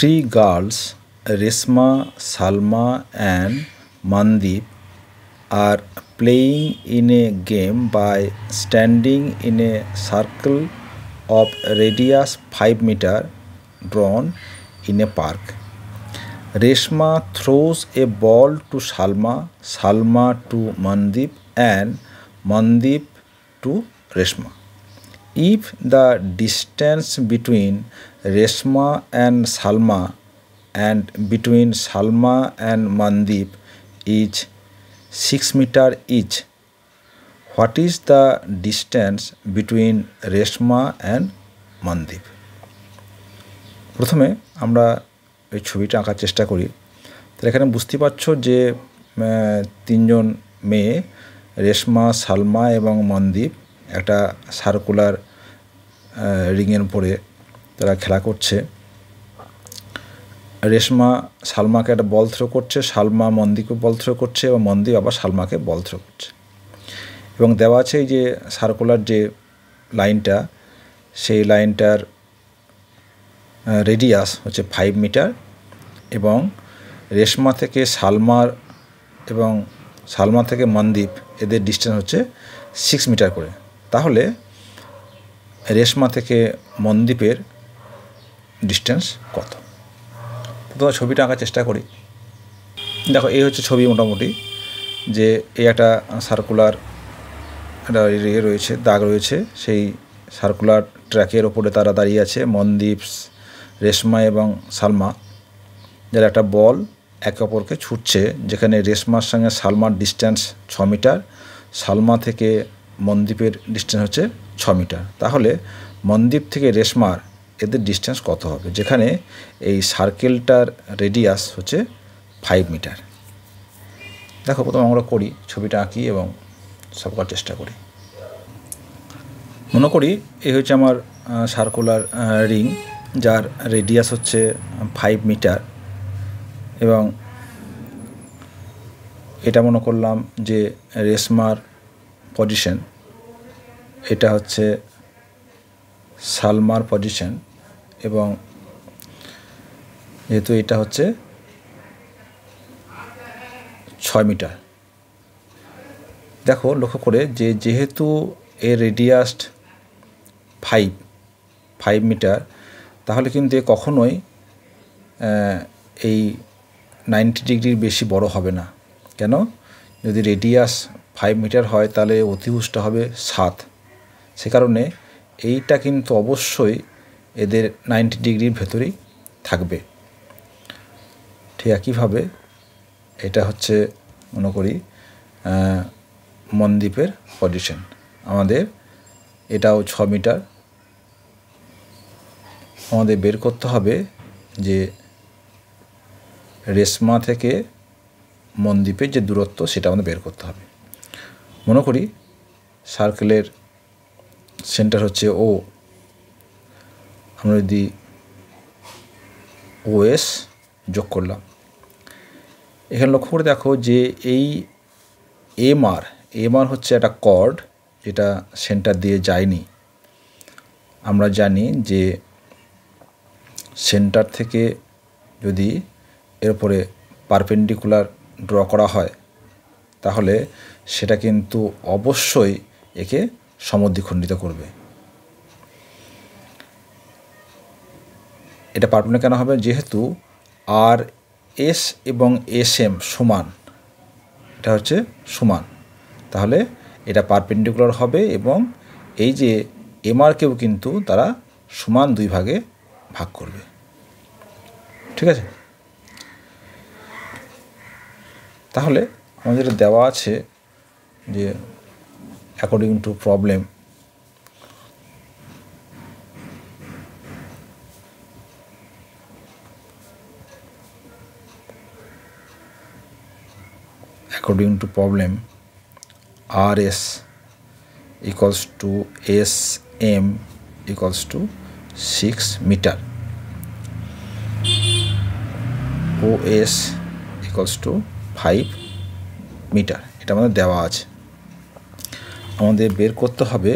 three girls, Resma, Salma, and Mandeep, are playing in a game by standing in a circle of radius 5 meter drawn in a park. Reshma throws a ball to Salma, Salma to Mandeep, and Mandeep to Reshma. if the distance between Reshma and Salma and between Salma and Mandip is 6 meter each, what is the distance between Reshma and Mandip? প্রথমে আমরা এই ছবিটা আঁকার চেষ্টা করি তাহলে এখানে বুঝতে পারছো যে তিনজন মেয়ে রেশমা সালমা এবং মনদীপ একটা সার্কুলার রিংয়ের উপরে তারা খেলা করছে রেশমা সালমাকে একটা বল থ্রো করছে সালমা মন্দিকে বল থ্রো করছে এবং মন্দি আবার সালমাকে বল থ্রো করছে এবং দেওয়া আছে এই যে সার্কুলার যে লাইনটা সেই লাইনটার রেডিয়াস হচ্ছে ফাইভ মিটার এবং রেশমা থেকে সালমার এবং সালমা থেকে মনদীপ এদের ডিস্টেন্স হচ্ছে সিক্স মিটার করে তাহলে রেশমা থেকে মনদ্বীপের ডিস্টেন্স কত প্রথমে ছবিটা আঁকার চেষ্টা করি দেখো এই হচ্ছে ছবি মোটামুটি যে এই একটা সার্কুলার একটা ইয়ে রয়েছে দাগ রয়েছে সেই সার্কুলার ট্র্যাকের ওপরে তারা দাঁড়িয়ে আছে মনদ্বীপ রেশমা এবং সালমা যারা একটা বল একে অপরকে ছুটছে যেখানে রেশমার সঙ্গে সালমার ডিস্ট্যান্স ছ মিটার সালমা থেকে মনদ্বীপের ডিস্টেন্স হচ্ছে ছ মিটার তাহলে মনদ্বীপ থেকে রেশমার এদের ডিস্টেন্স কত হবে যেখানে এই সার্কেলটার রেডিয়াস হচ্ছে ফাইভ মিটার দেখো প্রথমে আমরা করি ছবিটা আঁকি এবং সব কার চেষ্টা করি মনে করি এই হচ্ছে আমার সার্কুলার রিং যার রেডিয়াস হচ্ছে ফাইভ মিটার এবং এটা মনে করলাম যে রেশমার পজিশন এটা হচ্ছে সালমার পজিশন এবং যেহেতু এটা হচ্ছে ছয় মিটার দেখো লক্ষ্য করে যে যেহেতু এর রেডিয়াস্ট ফাইভ ফাইভ মিটার তাহলে কিন্তু এ কখনোই এই নাইনটি ডিগ্রির বেশি বড় হবে না কেন যদি রেডিয়াস ফাইভ মিটার হয় তাহলে অতিভুজটা হবে সাত সে কারণে এইটা কিন্তু অবশ্যই এদের নাইনটি ডিগ্রির ভেতরেই থাকবে ঠিক একইভাবে এটা হচ্ছে মনে করি মনদ্বীপের পজিশন আমাদের এটাও ছ মিটার আমাদের বের করতে হবে যে রেশমা থেকে মনদ্বীপের যে দূরত্ব সেটা আমাদের বের করতে হবে মনে করি সার্কেলের সেন্টার হচ্ছে ও আমরা যদি ওএস যোগ করলাম এখানে লক্ষ্য করে দেখো যে এই এমআর এমআর হচ্ছে একটা কর্ড যেটা সেন্টার দিয়ে যায়নি আমরা জানি যে সেন্টার থেকে যদি এরপরে পারপেন্ডিকুলার ড্র করা হয় তাহলে সেটা কিন্তু অবশ্যই একে সমদ্বিখণ্ডিত করবে এটা পার্টনে কেন হবে যেহেতু আর এস এবং এস এম সমান এটা হচ্ছে সমান তাহলে এটা পারপেন্ডিকুলার হবে এবং এই যে এমআরকেও কিন্তু তারা সমান দুই ভাগে ভাগ করবে ঠিক আছে তাহলে আমাদের দেওয়া আছে যে according to problem according to problem R S equals to S M equals to six metre O S equals to five metre সেটা আমাদের দেওয়া আছে আমাদের বের করতে হবে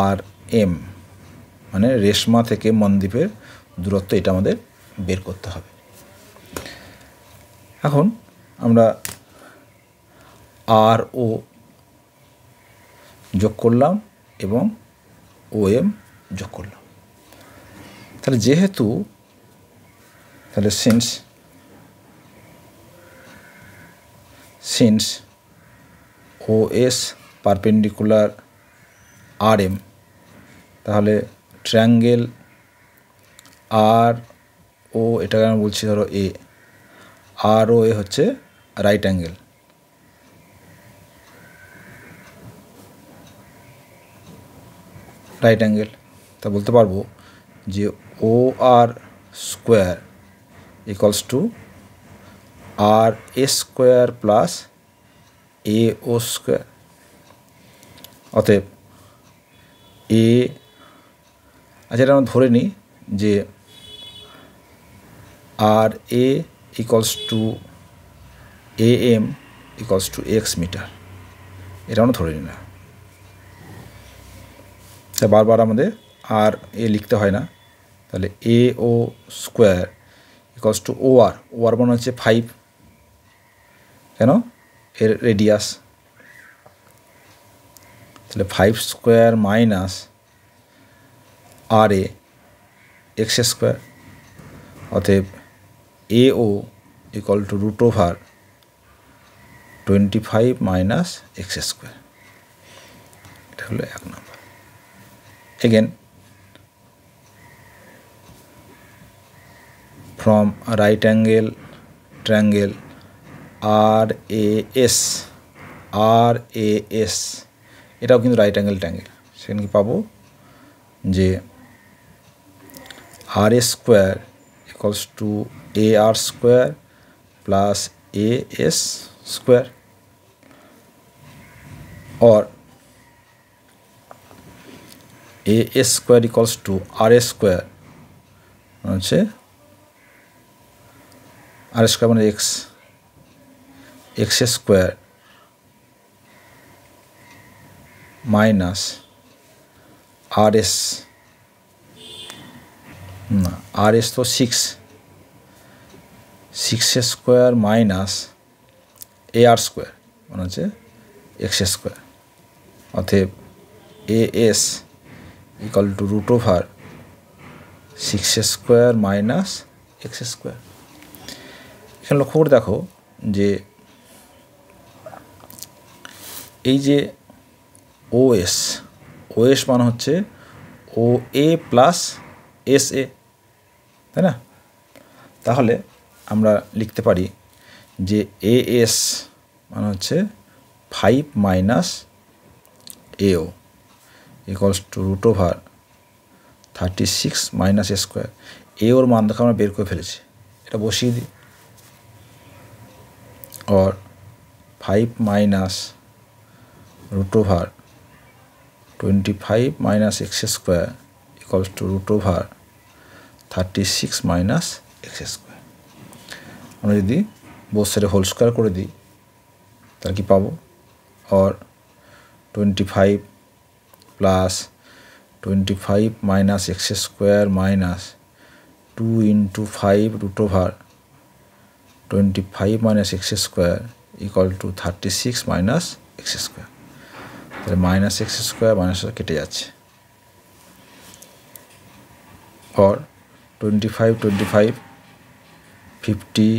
আর এম মানে রেশমা থেকে মনদ্বীপের দূরত্ব এটা আমাদের বের করতে হবে এখন আমরা আর ও যোগ করলাম এবং ও এম যোগ করলাম তাহলে যেহেতু তাহলে since since OS perpendicular RM তাহলে ট্রায়াঙ্গেল আর ও এটাকে আমি বলছি ধরো এ আর ও এ হচ্ছে রাইট অ্যাঙ্গেল রাইট অ্যাঙ্গেল তা বলতে পারবো যে O R square equals to R A square plus A O square অতএব এ আচ্ছা এটা আমরা ধরে নিই যে R A equals to A M equals to X metre এটা আমরা ধরে নিই না তা বারবার আমাদের আর এ লিখতে হয় না তাহলে A O square equals to O R O R মানে হচ্ছে ফাইভ কেন এর রেডিয়াস তাহলে five square minus R A X square অতএব A O equal to root over twenty five minus X square এটা হলো এক নম্বর again from right angle triangle R A S R A S এটাও কিন্তু রাইট অ্যাঙ্গেল ট্যাঙ্গেল সেখানে কি পাবো যে R A square equals to A R square plus A S square और A S square equals to R A square হচ্ছে R square মানে X X square minus R S না R S তো six six square minus A R square মনে হচ্ছে X square অতএব A S equal to root over six square minus X square এখানে লক্ষ্য করে দেখো যে এই যে ওএস ওএস মানে হচ্ছে ও এ প্লাস এস এ তাই না তাহলে আমরা লিখতে পারি যে এ এস মানে হচ্ছে five minus A O equals to root over thirty six minus A square A ওর মান দেখে আমরা বের করে ফেলেছি এটা বসিয়ে দিই ওর five minus root over twenty five minus X square equals to root over thirty six minus X square আমরা যদি বোধ সাইডে হোল স্কোয়ার করে দিই তাহলে কি পাবো আর twenty five plus twenty five minus X square minus two into five root over twenty five minus X square equal to thirty six minus X square তাহলে মাইনাস এক্স স্কোয়ার মাইনাস কেটে যাচ্ছে or twenty five twenty five fifty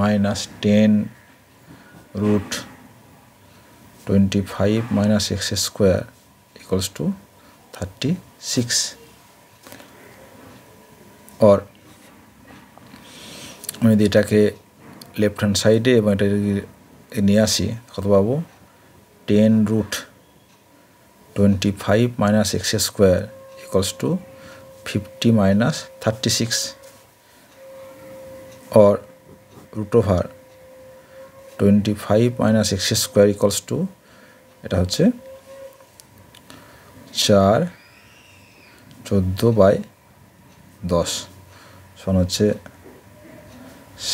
minus ten root twenty five minus X square equals to thirty six or আমি যদি এটাকে left hand সাইডে এবং যদি নিয়ে আসি কত পাবো ten root 25 minus x square equals to 50 minus 36 or root over 25 minus x square equals to এটা হচ্ছে 4 14 বাই 10 সমান হচ্ছে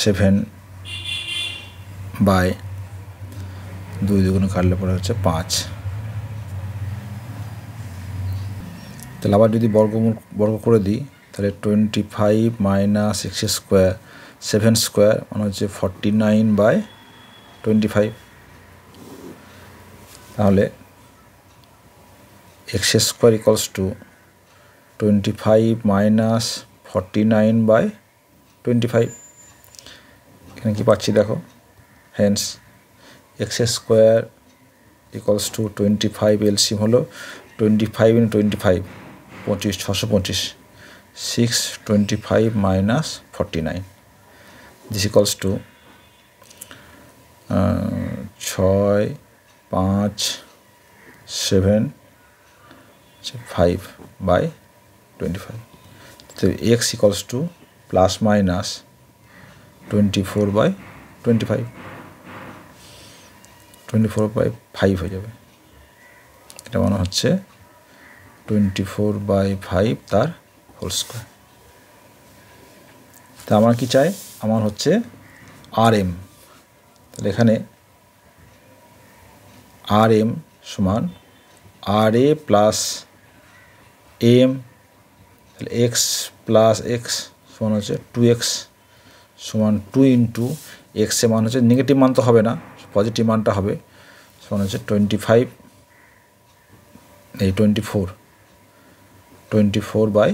7 বাই দুই দুগুণ কাটলে পরে হচ্ছে 5 তাহলে আবার যদি বর্গমূল বর্গ করে দিই তাহলে twenty five minus X square seven square মানে হচ্ছে forty nine by twenty five তাহলে X square equals to twenty five minus forty nine by twenty five এখানে কী পাচ্ছি দেখো hence X square equals to twenty five LCM হলো twenty five in twenty five পঁচিশ ছশো পঁচিশ six twenty five minus forty nine this equals to ছয় পাঁচ seven five by twenty five তো x equals to plus minus twenty four by twenty five twenty four by five হয়ে যাবে এটা মনে হচ্ছে টোয়েন্টি ফোর বাই ফাইভ তার whole square তা আমার কি চাই আমার হচ্ছে আর এম তাহলে এখানে আর এম সমান আর এ প্লাস এম তাহলে এক্স প্লাস এক্স সমান হচ্ছে টু এক্স সমান টু ইন্টু এক্সের মান হচ্ছে নেগেটিভ মান তো হবে না পজিটিভ মানটা হবে সমান হচ্ছে টোয়েন্টি ফাইভ এই twenty four twenty four by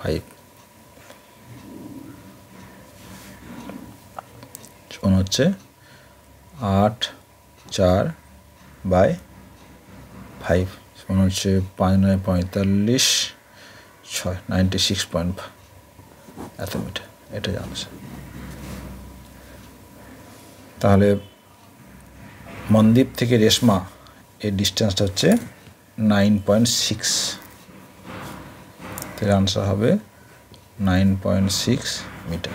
five সমান হচ্ছে আট চার বাই ফাইভ সমান হচ্ছে পাঁচ নয় পঁয়তাল্লিশ ছয় নাইনটি সিক্স পয়েন্ট এত মিটার এটা জানছে তাহলে মন্দ্বীপ থেকে রেশমা এর ডিসটেন্সটা হচ্ছে নাইন পয়েন্ট সিক্স তাহলে আনসার হবে নাইন পয়েন্ট সিক্স মিটার